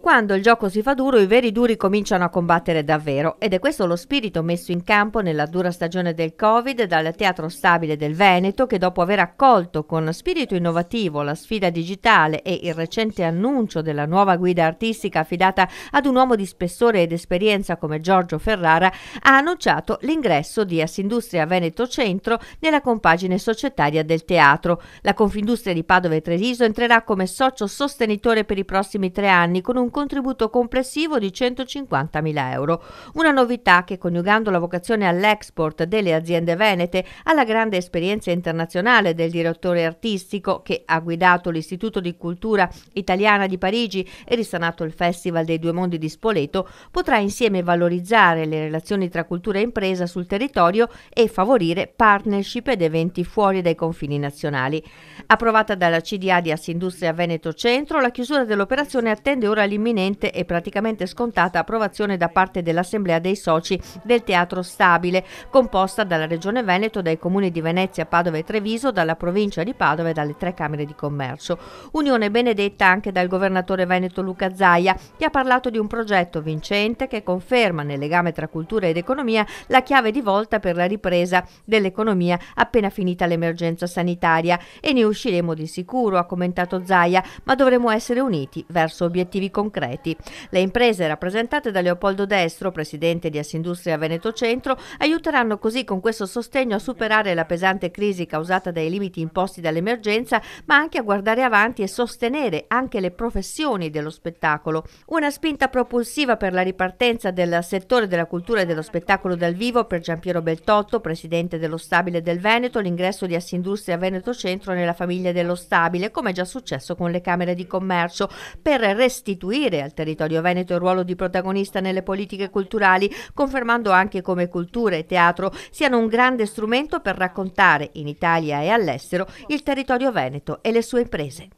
Quando il gioco si fa duro, i veri duri cominciano a combattere davvero ed è questo lo spirito messo in campo nella dura stagione del Covid dal Teatro Stabile del Veneto che dopo aver accolto con spirito innovativo la sfida digitale e il recente annuncio della nuova guida artistica affidata ad un uomo di spessore ed esperienza come Giorgio Ferrara, ha annunciato l'ingresso di Assindustria Veneto Centro nella compagine societaria del teatro. La Confindustria di Padova e Treviso entrerà come socio sostenitore per i prossimi tre anni con un un contributo complessivo di 150.000 euro. Una novità che, coniugando la vocazione all'export delle aziende venete alla grande esperienza internazionale del direttore artistico che ha guidato l'Istituto di Cultura Italiana di Parigi e risanato il Festival dei Due Mondi di Spoleto, potrà insieme valorizzare le relazioni tra cultura e impresa sul territorio e favorire partnership ed eventi fuori dai confini nazionali. Approvata dalla CDA di Assindustria Veneto Centro, la chiusura dell'operazione attende ora l'imminente e praticamente scontata approvazione da parte dell'Assemblea dei soci del Teatro Stabile, composta dalla Regione Veneto, dai comuni di Venezia, Padova e Treviso, dalla provincia di Padova e dalle tre Camere di Commercio. Unione benedetta anche dal governatore veneto Luca Zaia, che ha parlato di un progetto vincente che conferma nel legame tra cultura ed economia la chiave di volta per la ripresa dell'economia appena finita l'emergenza sanitaria. E ne usciremo di sicuro, ha commentato Zaia, ma dovremo essere uniti verso obiettivi comuni concreti. Le imprese rappresentate da Leopoldo Destro, presidente di Assindustria Veneto Centro, aiuteranno così con questo sostegno a superare la pesante crisi causata dai limiti imposti dall'emergenza, ma anche a guardare avanti e sostenere anche le professioni dello spettacolo. Una spinta propulsiva per la ripartenza del settore della cultura e dello spettacolo dal vivo per Giampiero Beltotto, presidente dello Stabile del Veneto, l'ingresso di Assindustria Veneto Centro nella famiglia dello Stabile, come è già successo con le Camere di Commercio, per restituire restituire al territorio veneto il ruolo di protagonista nelle politiche culturali, confermando anche come cultura e teatro siano un grande strumento per raccontare in Italia e all'estero il territorio veneto e le sue imprese.